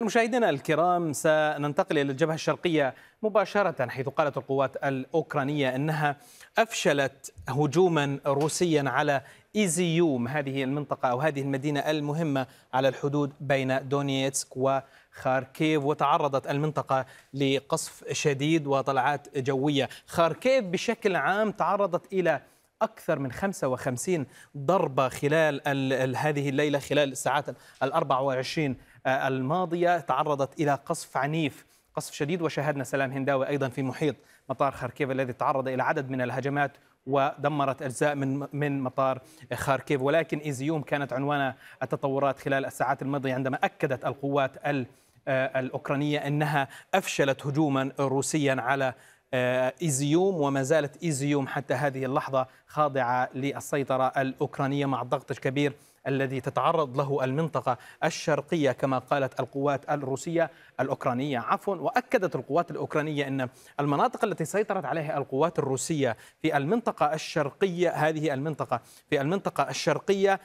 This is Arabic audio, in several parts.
مشاهدينا الكرام سننتقل إلى الجبهة الشرقية مباشرة حيث قالت القوات الأوكرانية أنها أفشلت هجوما روسيا على إيزيوم هذه المنطقة أو هذه المدينة المهمة على الحدود بين دونيتسك وخاركيف وتعرضت المنطقة لقصف شديد وطلعات جوية خاركيف بشكل عام تعرضت إلى أكثر من 55 ضربة خلال هذه الليلة خلال الساعات ال 24 آه، الماضية تعرضت إلى قصف عنيف قصف شديد وشاهدنا سلام هنداوي أيضا في محيط مطار خاركيف الذي تعرض إلى عدد من الهجمات ودمرت اجزاء من من مطار خاركيف ولكن ايزيوم كانت عنوان التطورات خلال الساعات الماضيه عندما اكدت القوات آه، الاوكرانيه انها افشلت هجوما روسيا على ايزيوم آه، وما زالت ايزيوم حتى هذه اللحظه خاضعه للسيطره الاوكرانيه مع الضغط الكبير الذي تتعرض له المنطقة الشرقية كما قالت القوات الروسية الأوكرانية عفوا وأكدت القوات الأوكرانية أن المناطق التي سيطرت عليها القوات الروسية في المنطقة الشرقية هذه المنطقة في المنطقة الشرقية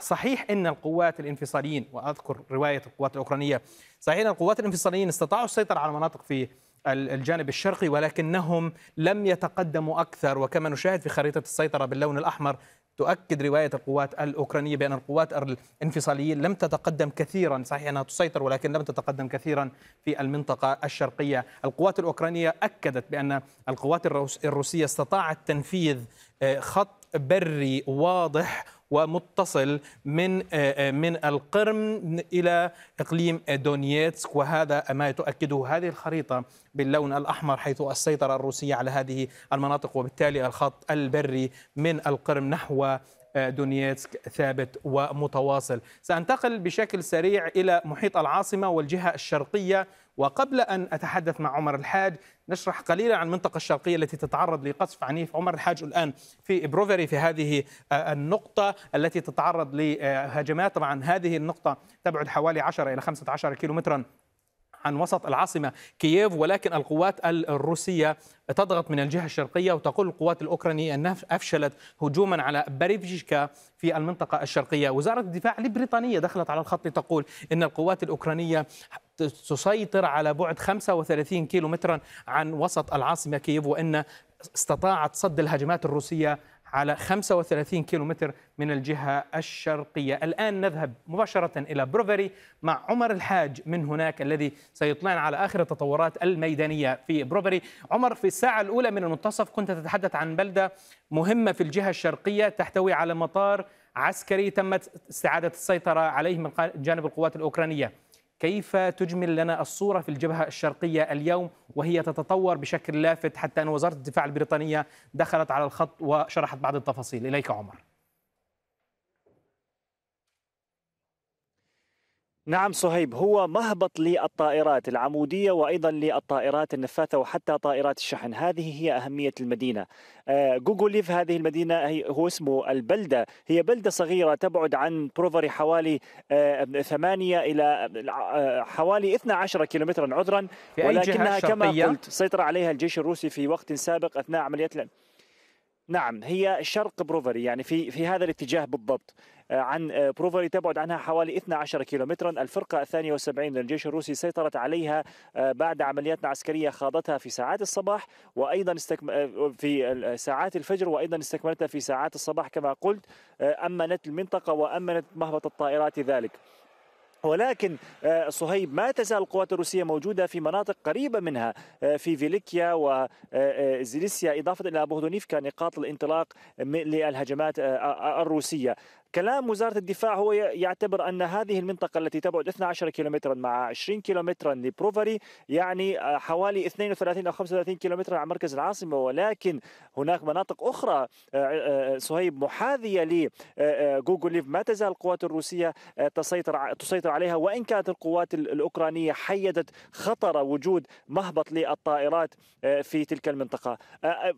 صحيح أن القوات الانفصاليين وأذكر رواية القوات الأوكرانية صحيح أن القوات الانفصاليين استطاعوا السيطرة على مناطق في الجانب الشرقي ولكنهم لم يتقدموا اكثر وكما نشاهد في خريطه السيطره باللون الاحمر تؤكد رواية القوات الأوكرانية بأن القوات الانفصاليين لم تتقدم كثيرا صحيح أنها تسيطر ولكن لم تتقدم كثيرا في المنطقة الشرقية القوات الأوكرانية أكدت بأن القوات الروسية استطاعت تنفيذ آه، خط بري واضح ومتصل من آه، آه، من القرم الى اقليم دونيتسك وهذا ما تؤكده هذه الخريطه باللون الاحمر حيث السيطره الروسيه على هذه المناطق وبالتالي الخط البري من القرم نحو دونيتسك ثابت ومتواصل سأنتقل بشكل سريع إلى محيط العاصمة والجهة الشرقية وقبل أن أتحدث مع عمر الحاج نشرح قليلا عن المنطقة الشرقية التي تتعرض لقصف عنيف عمر الحاج الآن في بروفري في هذه آه، النقطة التي تتعرض لهجمات طبعا هذه النقطة تبعد حوالي 10 إلى 15 كيلومترا عن وسط العاصمة كييف ولكن القوات الروسية تضغط من الجهة الشرقية وتقول القوات الأوكرانية أنها أفشلت هجوما على بريفجيكا في المنطقة الشرقية وزارة الدفاع البريطانية دخلت على الخط لتقول أن القوات الأوكرانية تسيطر على بعد 35 كيلومترا عن وسط العاصمة كييف وأن استطاعت صد الهجمات الروسية على 35 كيلومتر من الجهة الشرقية الآن نذهب مباشرة إلى بروفري مع عمر الحاج من هناك الذي سيطلعنا على آخر التطورات الميدانية في بروفري عمر في الساعة الأولى من المنتصف كنت تتحدث عن بلدة مهمة في الجهة الشرقية تحتوي على مطار عسكري تمت استعادة السيطرة عليه من جانب القوات الأوكرانية كيف تجمل لنا الصورة في الجبهة الشرقية اليوم وهي تتطور بشكل لافت حتى أن وزارة الدفاع البريطانية دخلت على الخط وشرحت بعض التفاصيل إليك عمر نعم صهيب هو مهبط للطائرات العمودية وأيضا للطائرات النفاثة وحتى طائرات الشحن هذه هي أهمية المدينة ليف آه، هذه المدينة هو اسمه البلدة هي بلدة صغيرة تبعد عن بروفري حوالي آه، ثمانية إلى آه، حوالي 12 كيلومترا عذرا ولكنها كما قلت سيطر عليها الجيش الروسي في وقت سابق أثناء عمليات نعم هي شرق بروفري يعني في في هذا الاتجاه بالضبط آه، عن آه، بروفري تبعد عنها حوالي 12 كيلومترا الفرقة الثانية والسبعين للجيش الروسي سيطرت عليها آه، بعد عمليات عسكرية خاضتها في ساعات الصباح وأيضا استكم... في ساعات الفجر وأيضا استكملتها في ساعات الصباح كما قلت أمنت المنطقة وأمنت مهبط الطائرات ذلك ولكن آه، صهيب ما تزال القوات الروسيه موجوده في مناطق قريبه منها آه، في فيليكيا وزيليسيا آه، اضافه الى بوهدونيفكا نقاط الانطلاق للهجمات الروسيه كلام وزارة الدفاع هو يعتبر أن هذه المنطقة التي تبعد 12 كيلومترا مع 20 كيلومترا لبروفري يعني آه، حوالي 32 أو 35 كيلومترا عن مركز العاصمة ولكن هناك مناطق أخرى صهيب آه، آه، محاذية لجوجل ليف ما تزال القوات الروسية تسيطر تسيطر عليها وإن كانت القوات الأوكرانية حيدت خطر وجود مهبط للطائرات في تلك المنطقة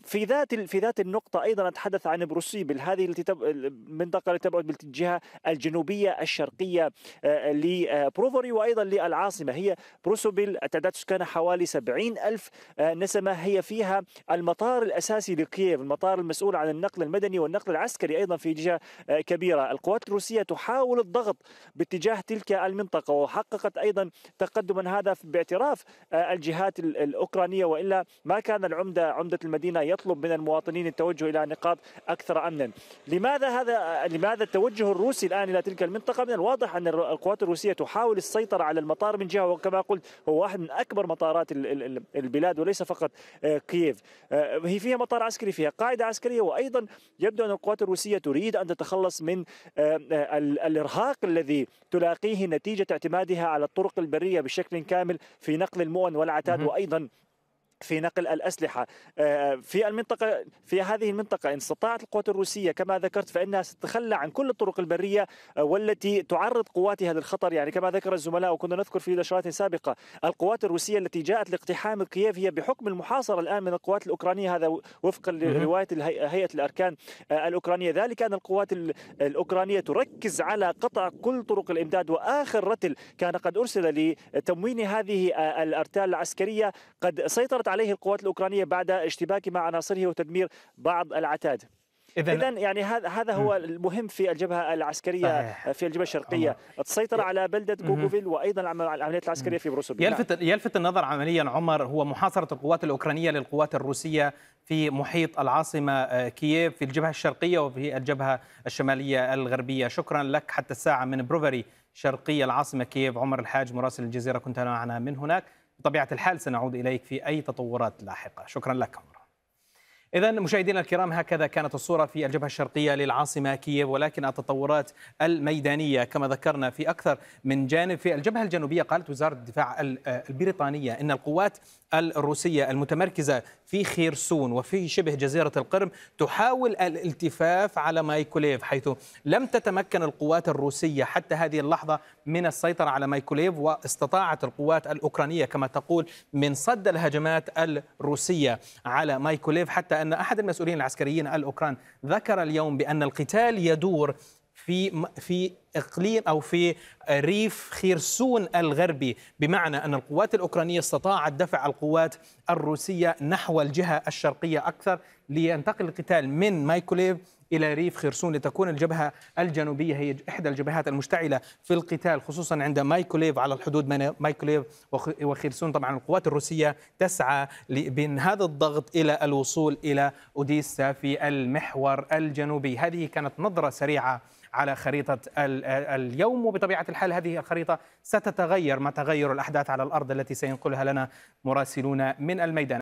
في ذات في ذات النقطة أيضا أتحدث عن بروسيبل هذه التي المنطقة التي تبعد تخرج بالجهه الجنوبيه الشرقيه آه، لبروفوري وايضا للعاصمه هي بروسوبيل تعداد سكانها حوالي 70 ألف آه، نسمة هي فيها المطار الأساسي لكييف المطار المسؤول عن النقل المدني والنقل العسكري أيضا في جهة آه، كبيرة القوات الروسية تحاول الضغط باتجاه تلك المنطقة وحققت أيضا تقدما هذا باعتراف الجهات الأوكرانية وإلا ما كان العمدة عمدة المدينة يطلب من المواطنين التوجه إلى نقاط أكثر أمنا لماذا هذا لماذا التوجه الروسي الآن إلى تلك المنطقة من الواضح أن القوات الروسية تحاول السيطرة على المطار من جهة وكما قلت هو واحد من أكبر مطارات البلاد وليس فقط آه، كييف آه، هي فيها مطار عسكري فيها قاعدة عسكرية وأيضا يبدو أن القوات الروسية تريد أن تتخلص من آه، الإرهاق الذي تلاقيه نتيجة اعتمادها على الطرق البرية بشكل كامل في نقل المؤن والعتاد وأيضا في نقل الأسلحة آه، في المنطقة في هذه المنطقة إن استطاعت القوات الروسية كما ذكرت فإنها ستتخلى عن كل الطرق البرية آه، والتي تعرض قواتها للخطر يعني كما ذكر الزملاء وكنا نذكر في نشرات سابقة القوات الروسية التي جاءت لاقتحام كييف هي بحكم المحاصرة الآن من القوات الأوكرانية هذا وفقا لرواية هيئة الأركان آه، الأوكرانية ذلك أن القوات الأوكرانية تركز على قطع كل طرق الإمداد وآخر رتل كان قد أرسل لتموين هذه الأرتال العسكرية قد سيطرت عليه القوات الأوكرانية بعد اشتباك مع عناصره وتدمير بعض العتاد اذا يعني هذا هذا هو المهم في الجبهه العسكريه صحيح. في الجبهه الشرقيه عمر. أمم. السيطره على بلده جوجوفيل وايضا العمليات العسكريه في بروسوفيل نعم. يلفت نعم. يلفت النظر عمليا عمر هو محاصره القوات الاوكرانيه للقوات الروسيه في محيط العاصمه آه، كييف في الجبهه الشرقيه وفي الجبهه الشماليه الغربيه شكرا لك حتى الساعه من بروفري شرقيه العاصمه كييف عمر الحاج مراسل الجزيره كنت معنا من هناك بطبيعة الحال سنعود إليك في أي تطورات لاحقة شكرا لك عمر إذا مشاهدينا الكرام هكذا كانت الصورة في الجبهة الشرقية للعاصمة كييف ولكن التطورات الميدانية كما ذكرنا في أكثر من جانب في الجبهة الجنوبية قالت وزارة الدفاع البريطانية إن القوات الروسية المتمركزة في خيرسون وفي شبه جزيرة القرم تحاول الالتفاف على مايكوليف حيث لم تتمكن القوات الروسية حتى هذه اللحظة من السيطرة على مايكوليف واستطاعت القوات الأوكرانية كما تقول من صد الهجمات الروسية على مايكوليف حتى أن أحد المسؤولين العسكريين الأوكران ذكر اليوم بأن القتال يدور في في اقليم او في ريف خيرسون الغربي بمعنى ان القوات الاوكرانيه استطاعت دفع القوات الروسيه نحو الجهه الشرقيه اكثر لينتقل القتال من مايكوليف إلى ريف خرسون لتكون الجبهة الجنوبية هي إحدى الجبهات المشتعلة في القتال خصوصا عند مايكوليف على الحدود بين مايكوليف وخرسون طبعا القوات الروسية تسعى بين هذا الضغط إلى الوصول إلى أوديسا في المحور الجنوبي هذه كانت نظرة سريعة على خريطة اليوم وبطبيعة الحال هذه الخريطة ستتغير مع تغير الأحداث على الأرض التي سينقلها لنا مراسلون من الميدان